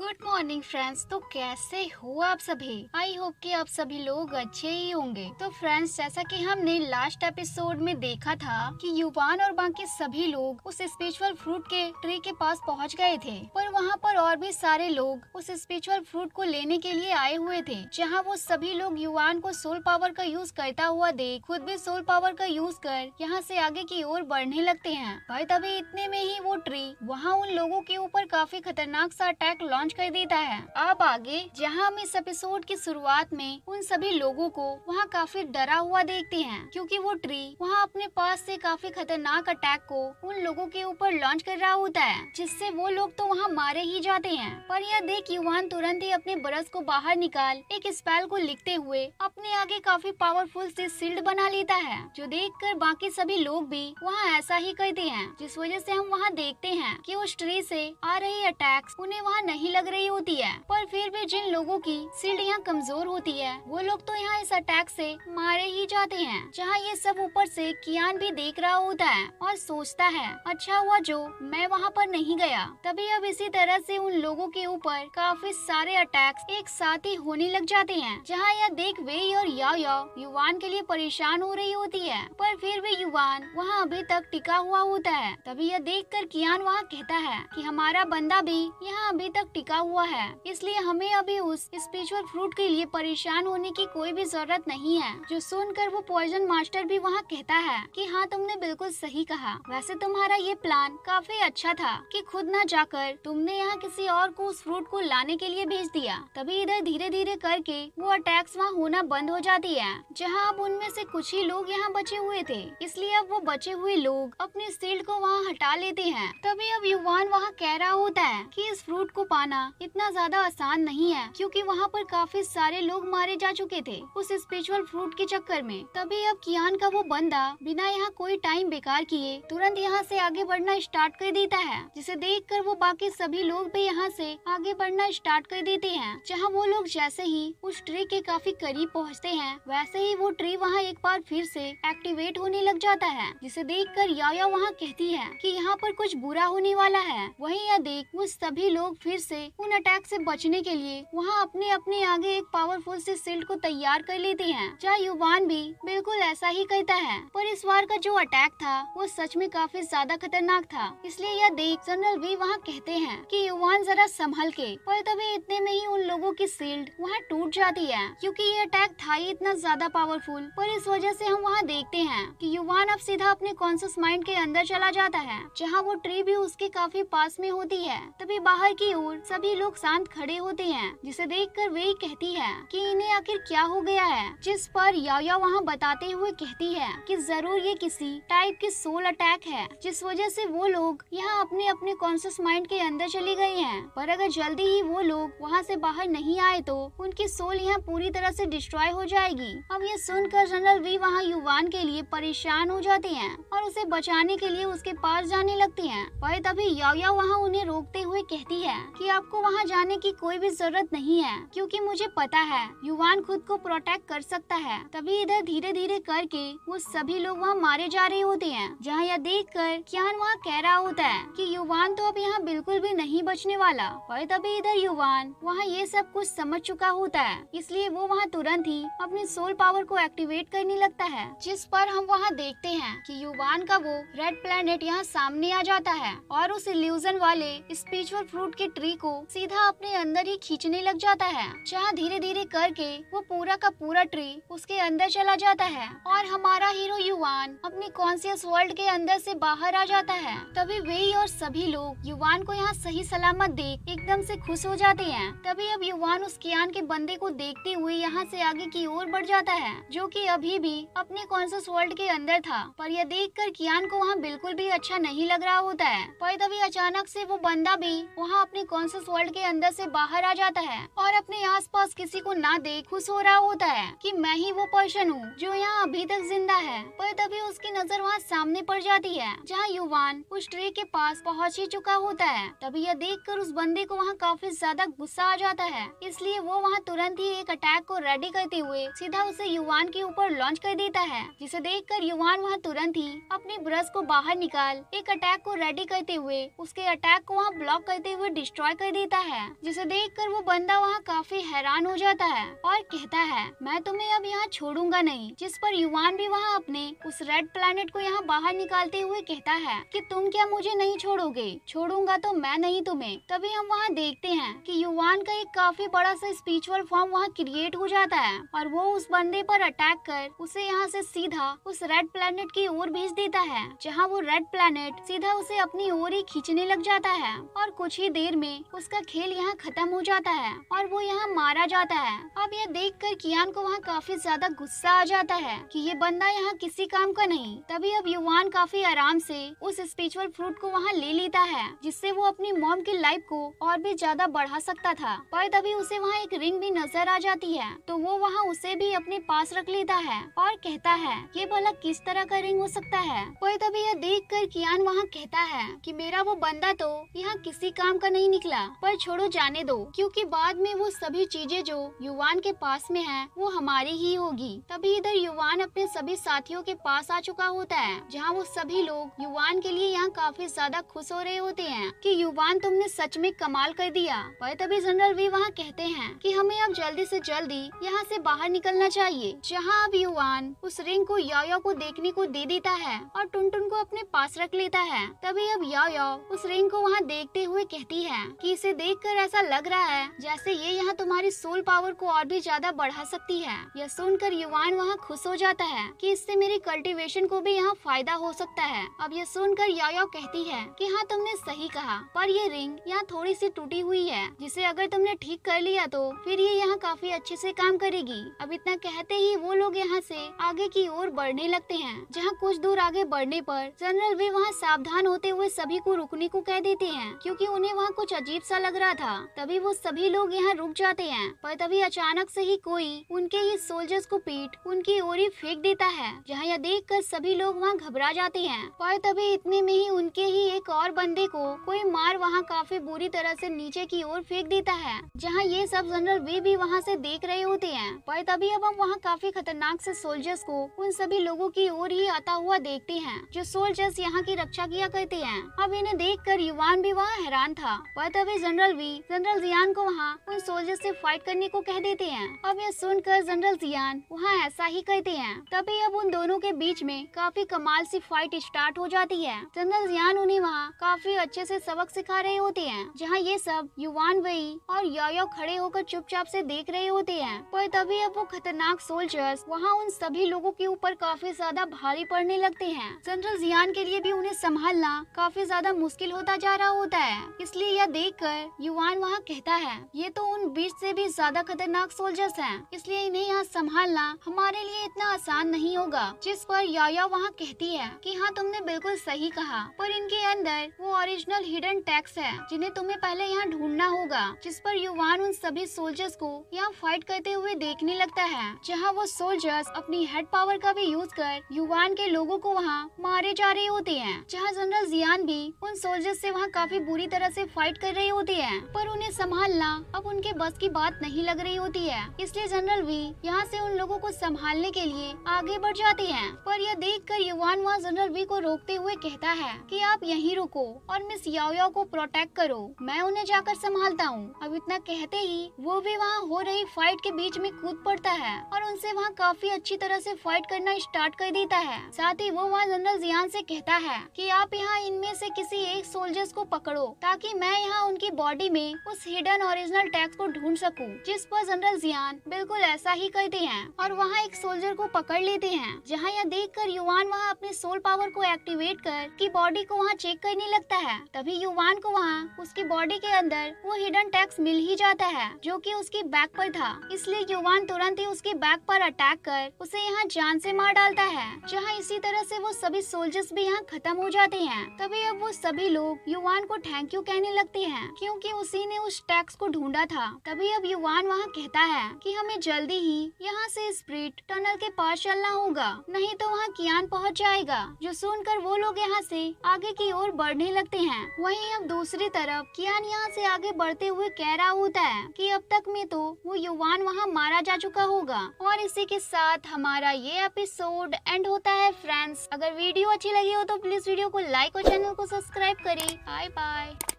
Good morning friends तो कैसे हो आप सभी आई होप कि आप सभी लोग अच्छे ही होंगे तो फ्रेंड्स जैसा कि हमने लास्ट एपिसोड में देखा था कि युवान और बाकी सभी लोग उस स्पिरिचुअल फ्रूट के ट्री के पास पहुंच गए थे पर वहां पर और भी सारे लोग उस स्पिरिचुअल फ्रूट को लेने के लिए आए हुए थे जहाँ वो सभी लोग युवान को सोल पावर का यूज करता हुआ देख खुद भी सोल पावर का यूज कर यहाँ से आगे की ओर बढ़ने लगते हैं भाई तभी इतने में ही वो ट्री वहाँ उन लोगों के ऊपर काफी खतरनाक सा अटैक लॉन्च लॉन्च कर देता है अब आगे जहाँ हम इस एपिसोड की शुरुआत में उन सभी लोगों को वहाँ काफी डरा हुआ देखते हैं क्योंकि वो ट्री वहाँ अपने पास से काफी खतरनाक अटैक को उन लोगों के ऊपर लॉन्च कर रहा होता है जिससे वो लोग तो वहाँ मारे ही जाते हैं पर यह देख युवान तुरंत ही अपने ब्रश को बाहर निकाल एक स्पेल को लिखते हुए अपने आगे काफी पावरफुल से शील्ड बना लेता है जो देखकर बाकी सभी लोग भी वहाँ ऐसा ही करते हैं जिस वजह से हम वहाँ देखते हैं कि उस ट्री से आ रही अटैक्स उन्हें वहाँ नहीं लग रही होती है पर फिर भी जिन लोगों की सील्ड यहाँ कमजोर होती है वो लोग तो यहाँ इस अटैक से मारे ही जाते हैं जहाँ ये सब ऊपर से कियान भी देख रहा होता है और सोचता है अच्छा हुआ जो मैं वहाँ पर नहीं गया तभी अब इसी तरह से उन लोगों के ऊपर काफी सारे अटैक्स एक साथ ही होने लग जाते हैं जहाँ यह देख वे और या, याओ युवान के लिए परेशान हो रही होती है पर फिर भी युवान वहाँ अभी तक टिका हुआ होता है तभी यह देख कर कियान वहाँ कहता है की हमारा बंदा भी यहाँ अभी तक टिका हुआ है इसलिए हमें अभी उस स्पिरिचुअल फ्रूट के लिए परेशान होने की कोई भी जरूरत नहीं है जो सुनकर वो पॉइजन मास्टर भी वहाँ कहता है कि हाँ तुमने बिल्कुल सही कहा वैसे तुम्हारा ये प्लान काफी अच्छा था कि खुद ना जाकर तुमने यहाँ किसी और को उस फ्रूट को लाने के लिए भेज दिया तभी इधर धीरे धीरे करके वो अटैक्स वहाँ होना बंद हो जाती है जहाँ अब उनमें से कुछ ही लोग यहाँ बचे हुए थे इसलिए अब वो बचे हुए लोग अपने सील्ड को वहाँ हटा लेते हैं तभी अब युवान वहाँ कह रहा होता है की इस फ्रूट को पाने जाना इतना ज्यादा आसान नहीं है क्योंकि वहाँ पर काफी सारे लोग मारे जा चुके थे उस स्पिरिचुअल फ्रूट के चक्कर में तभी अब कियान का वो बंदा बिना यहाँ कोई टाइम बेकार किए तुरंत यहाँ से आगे बढ़ना स्टार्ट कर देता है जिसे देख वो बाकी सभी लोग भी यहाँ से आगे बढ़ना स्टार्ट कर देते हैं जहाँ वो लोग जैसे ही उस ट्री के काफी करीब पहुँचते हैं वैसे ही वो ट्री वहाँ एक बार फिर से एक्टिवेट होने लग जाता है जिसे देख कर याया वहाँ कहती है की यहाँ पर कुछ बुरा होने वाला है वही यह देख वो सभी लोग फिर से से उन अटैक से बचने के लिए वहाँ अपने अपने आगे एक पावरफुल से सिल्ट को तैयार कर लेती हैं। जहाँ युवान भी बिल्कुल ऐसा ही कहता है पर इस बार का जो अटैक था वो सच में काफी ज्यादा खतरनाक था इसलिए यह देख जनरल भी वहाँ कहते हैं कि युवान जरा संभल के पर तभी इतने में ही उन लोगों की सील्ड वहाँ टूट जाती है क्यूँकी ये अटैक था ही इतना ज्यादा पावरफुल पर इस वजह से हम वहाँ देखते हैं कि युवान अब सीधा अपने कॉन्सियस माइंड के अंदर चला जाता है जहाँ वो ट्री भी उसके काफी पास में होती है तभी बाहर की ओर सभी लोग शांत खड़े होते हैं जिसे देखकर वे कहती है कि इन्हें आखिर क्या हो गया है जिस पर याया वहाँ बताते हुए कहती है कि जरूर ये किसी टाइप की सोल अटैक है जिस वजह से वो लोग यहाँ अपने अपने कॉन्सियस माइंड के अंदर चले गए हैं पर अगर जल्दी ही वो लोग वहाँ से बाहर नहीं आए तो उनकी सोल यहाँ पूरी तरह से डिस्ट्रॉय हो जाएगी अब ये सुनकर जनरल वी वहाँ युवान के लिए परेशान हो जाते हैं और उसे बचाने के लिए उसके पास जाने लगती है वही तभी याया वहाँ उन्हें रोकते हुए कहती है की आपको वहाँ जाने की कोई भी जरूरत नहीं है क्योंकि मुझे पता है युवान खुद को प्रोटेक्ट कर सकता है तभी इधर धीरे धीरे करके वो सभी लोग वहाँ मारे जा रहे होते हैं जहाँ यह देख कर क्या वहाँ कह रहा होता है की युवान तो अब यहाँ बिल्कुल भी नहीं बचने वाला पर तभी इधर युवान वहाँ ये सब कुछ समझ चुका होता है इसलिए वो वहाँ तुरंत ही अपनी सोल पावर को एक्टिवेट करने लगता है जिस पर हम वहाँ देखते हैं कि युवान का वो रेड प्लेनेट यहाँ सामने आ जाता है और उस इल्यूजन वाले स्पिरिचुअल फ्रूट के ट्री को को सीधा अपने अंदर ही खींचने लग जाता है जहाँ धीरे धीरे करके वो पूरा का पूरा ट्री उसके अंदर चला जाता है और हमारा हीरो युवान अपने कॉन्सियस वर्ल्ड के अंदर से बाहर आ जाता है तभी वे और सभी लोग युवान को यहाँ सही सलामत देख एकदम से खुश हो जाते हैं तभी अब युवान उस कियान के बंदे को देखते हुए यहाँ से आगे की ओर बढ़ जाता है जो कि अभी भी अपने कॉन्सियस वर्ल्ड के अंदर था पर यह देख कर कियान को वहाँ बिल्कुल भी अच्छा नहीं लग रहा होता है पर तभी अचानक से वो बंदा भी वहाँ अपने कॉन्सियस उस वर्ल्ड के अंदर से बाहर आ जाता है और अपने आसपास किसी को ना देख खुश हो रहा होता है कि मैं ही वो पर्सन हूँ जो यहाँ अभी तक जिंदा है पर तभी उसकी नजर वहाँ सामने पड़ जाती है जहाँ युवान उस ट्रे के पास पहुँच ही चुका होता है तभी यह देख कर उस बंदे को वहाँ काफी ज्यादा गुस्सा आ जाता है इसलिए वो वहाँ तुरंत ही एक अटैक को रेडी करते हुए सीधा उसे युवान के ऊपर लॉन्च कर देता है जिसे देख कर युवान वहाँ तुरंत ही अपने ब्रश को बाहर निकाल एक अटैक को रेडी करते हुए उसके अटैक को वहाँ ब्लॉक करते हुए डिस्ट्रॉय कर कर देता है जिसे देखकर वो बंदा वहाँ काफी हैरान हो जाता है और कहता है मैं तुम्हें अब यहाँ छोड़ूंगा नहीं जिस पर युवान भी वहाँ अपने उस रेड प्लैनेट को यहाँ बाहर निकालते हुए कहता है कि तुम क्या मुझे नहीं छोड़ोगे छोड़ूंगा तो मैं नहीं तुम्हें तभी हम वहाँ देखते हैं कि युवान का एक काफी बड़ा सा स्पिरिचुअल फॉर्म वहाँ क्रिएट हो जाता है और वो उस बंदे पर अटैक कर उसे यहाँ से सीधा उस रेड प्लैनेट की ओर भेज देता है जहाँ वो रेड प्लैनेट सीधा उसे अपनी ओर ही खींचने लग जाता है और कुछ ही देर में उसका खेल यहाँ खत्म हो जाता है और वो यहाँ मारा जाता है अब यह देख कर कियान को वहाँ काफी ज्यादा गुस्सा आ जाता है कि ये बंदा यहाँ किसी काम का नहीं तभी अब युवान काफी आराम से उस स्पिरिचुअल फ्रूट को वहाँ ले लेता है जिससे वो अपनी मॉम की लाइफ को और भी ज्यादा बढ़ा सकता था पर तभी उसे वहाँ एक रिंग भी नजर आ जाती है तो वो वहाँ उसे भी अपने पास रख लेता है और कहता है ये भला किस तरह का रिंग हो सकता है पर तभी यह देख कर कियान वहाँ कहता है की कि मेरा वो बंदा तो यहाँ किसी काम का नहीं निकला था पर छोड़ो जाने दो क्योंकि बाद में वो सभी चीजें जो युवान के पास में है वो हमारी ही होगी तभी इधर युवान अपने सभी साथियों के पास आ चुका होता है जहाँ वो सभी लोग युवान के लिए यहाँ काफी ज्यादा खुश हो रहे होते हैं कि युवान तुमने सच में कमाल कर दिया पर तभी जनरल वी वहाँ कहते हैं कि हमें अब जल्दी से जल्दी यहाँ से बाहर निकलना चाहिए जहाँ अब युवान उस रिंग को याओ को देखने को दे देता है और टुन को अपने पास रख लेता है तभी अब याओ उस रिंग को वहाँ देखते हुए कहती है की क्योंकि इसे देखकर ऐसा लग रहा है जैसे ये यहाँ तुम्हारी सोल पावर को और भी ज्यादा बढ़ा सकती है यह सुनकर युवान वहाँ खुश हो जाता है कि इससे मेरी कल्टीवेशन को भी यहाँ फायदा हो सकता है अब यह सुनकर यायो कहती है कि हाँ तुमने सही कहा पर ये रिंग यहाँ थोड़ी सी टूटी हुई है जिसे अगर तुमने ठीक कर लिया तो फिर ये यहाँ काफी अच्छे से काम करेगी अब इतना कहते ही वो लोग यहाँ से आगे की ओर बढ़ने लगते हैं जहाँ कुछ दूर आगे बढ़ने पर जनरल भी वहाँ सावधान होते हुए सभी को रुकने को कह देते हैं क्योंकि उन्हें वहाँ कुछ अजीब अजीब सा लग रहा था तभी वो सभी लोग यहाँ रुक जाते हैं पर तभी अचानक से ही कोई उनके ही सोल्जर्स को पीट उनकी ओर ही फेंक देता है जहाँ यह देख कर सभी लोग वहाँ घबरा जाते हैं पर तभी इतने में ही उनके ही एक और बंदे को कोई मार वहाँ काफी बुरी तरह से नीचे की ओर फेंक देता है जहाँ ये सब जनरल वे भी वहाँ से देख रहे होते हैं पर तभी अब हम वहाँ काफी खतरनाक से सोल्जर्स को उन सभी लोगों की ओर ही आता हुआ देखते हैं जो सोल्जर्स यहाँ की रक्षा किया करते हैं अब इन्हें देख कर युवान भी वहाँ हैरान था पर तभी वे जनरल वी जनरल जियान को वहाँ उन सोल्जर्स से फाइट करने को कह देते हैं अब यह सुनकर जनरल जियान वहाँ ऐसा ही कहते हैं तभी अब उन दोनों के बीच में काफी कमाल सी फाइट स्टार्ट हो जाती है जनरल जियान उन्हें वहाँ काफी अच्छे से सबक सिखा रहे होते हैं जहाँ ये सब युवान वही और यो खड़े होकर चुपचाप से देख रहे होते हैं पर तभी अब वो खतरनाक सोल्जर्स वहाँ उन सभी लोगों के ऊपर काफी ज्यादा भारी पड़ने लगते हैं जनरल जियान के लिए भी उन्हें संभालना काफी ज्यादा मुश्किल होता जा रहा होता है इसलिए यह देख देखकर युवान वहाँ कहता है ये तो उन बीच से भी ज्यादा खतरनाक सोल्जर्स हैं इसलिए इन्हें यहाँ संभालना हमारे लिए इतना आसान नहीं होगा जिस पर याया वहाँ कहती है कि हाँ तुमने बिल्कुल सही कहा पर इनके अंदर वो ओरिजिनल हिडन टैक्स है जिन्हें तुम्हें पहले यहाँ ढूंढना होगा जिस पर युवान उन सभी सोल्जर्स को यहाँ फाइट करते हुए देखने लगता है जहाँ वो सोल्जर्स अपनी हेड पावर का भी यूज कर युवान के लोगो को वहाँ मारे जा रहे होते हैं जहाँ जनरल जियान भी उन सोल्जर्स ऐसी वहाँ काफी बुरी तरह से फाइट कर रहे रही होती है पर उन्हें संभालना अब उनके बस की बात नहीं लग रही होती है इसलिए जनरल वी यहाँ से उन लोगों को संभालने के लिए आगे बढ़ जाते हैं पर यह देख कर युवान वहाँ जनरल वी को रोकते हुए कहता है कि आप यहीं रुको और मिस याओया को प्रोटेक्ट करो मैं उन्हें जाकर संभालता हूँ अब इतना कहते ही वो भी वहाँ हो रही फाइट के बीच में कूद पड़ता है और उनसे वहाँ काफी अच्छी तरह से फाइट करना स्टार्ट कर देता है साथ ही वो वहाँ जनरल जियान से कहता है कि आप यहाँ इनमें से किसी एक सोल्जर्स को पकड़ो ताकि मैं यहाँ उन उनकी बॉडी में उस हिडन ओरिजिनल टैक्स को ढूंढ सकूं, जिस पर जनरल जियान बिल्कुल ऐसा ही करते हैं और वहाँ एक सोल्जर को पकड़ लेते हैं जहाँ यह देख कर युवान वहाँ अपने सोल पावर को एक्टिवेट कर की बॉडी को वहाँ चेक करने लगता है तभी युवान को वहाँ उसकी बॉडी के अंदर वो हिडन टैक्स मिल ही जाता है जो की उसकी बैक पर था इसलिए युवान तुरंत ही उसके बैक पर अटैक कर उसे यहाँ जान से मार डालता है जहाँ इसी तरह से वो सभी सोल्जर्स भी यहाँ खत्म हो जाते हैं तभी अब वो सभी लोग युवान को थैंक यू कहने लगते हैं हैं क्योंकि उसी ने उस टैक्स को ढूंढा था तभी अब युवान वहाँ कहता है कि हमें जल्दी ही यहाँ से स्प्रिट टनल के पास चलना होगा नहीं तो वहाँ कियान पहुँच जाएगा जो सुनकर वो लोग यहाँ से आगे की ओर बढ़ने लगते हैं वहीं अब दूसरी तरफ कियान यहाँ से आगे बढ़ते हुए कह रहा होता है कि अब तक में तो वो युवान वहाँ मारा जा चुका होगा और इसी के साथ हमारा ये एपिसोड एंड होता है फ्रेंड्स अगर वीडियो अच्छी लगी हो तो प्लीज वीडियो को लाइक और चैनल को सब्सक्राइब करें बाय बाय